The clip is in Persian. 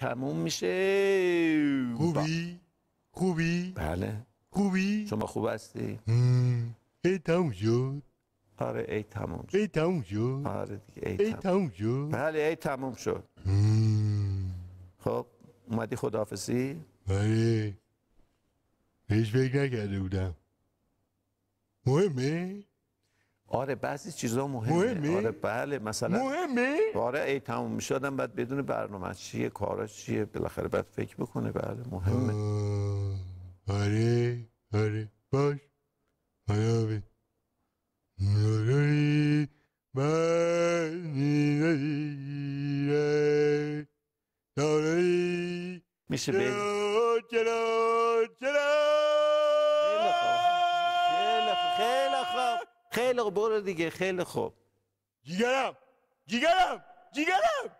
تموم میشه خوبی؟ خوبی؟ بله خوبی؟ شما خوب هستی؟ ای تموم شد آره ای تموم شد ای تموم شد آره دیگه ای تموم شد بله ای تموم شد خب اومدی خداحافظی؟ بله هیچ فکر نکرده بودم مهمه؟ آره بعضی چیزا مهمه مهمی؟ آره بله مثلا مهمه آره ای تموم میشدم بعد بدون برنامه چیه کارا چیه بالاخره بعد فکر بکنه بله مهمه آره آره باش آره آره میشه به خیلی خوب برو دیگه خیلی خوب جیگرم جیگرم جیگرم